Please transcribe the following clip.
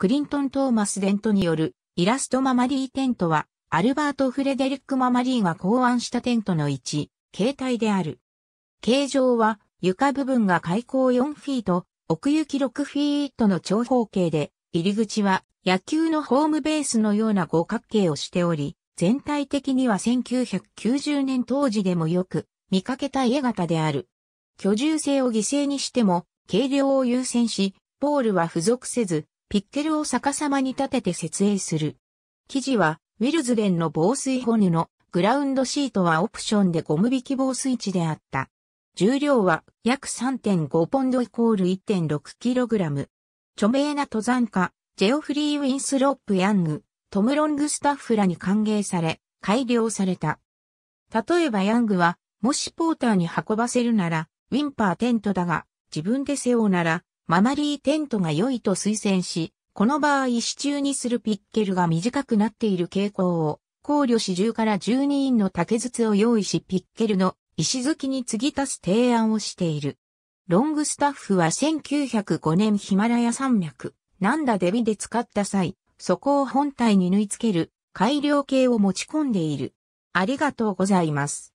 クリントン・トーマス・デントによるイラストママリーテントは、アルバート・フレデリック・ママリーが考案したテントの一、形態である。形状は、床部分が開口4フィート、奥行き6フィートの長方形で、入り口は野球のホームベースのような五角形をしており、全体的には1990年当時でもよく見かけた家型である。居住性を犠牲にしても、軽量を優先し、ポールは付属せず、ピッケルを逆さまに立てて設営する。生地は、ウィルズデンの防水ホヌのグラウンドシートはオプションでゴム引き防水地であった。重量は約3.5ポンドイコール1 6ラム。著名な登山家、ジェオフリー・ウィンスロップ・ヤング、トム・ロングスタッフらに歓迎され、改良された。例えばヤングは、もしポーターに運ばせるなら、ウィンパーテントだが、自分で背負うなら、ママリーテントが良いと推薦し、この場合支柱にするピッケルが短くなっている傾向を考慮し10から12インの竹筒を用意しピッケルの石突きに継ぎ足す提案をしている。ロングスタッフは1905年ヒマラヤ山脈、ナンダデビで使った際、そこを本体に縫い付ける改良系を持ち込んでいる。ありがとうございます。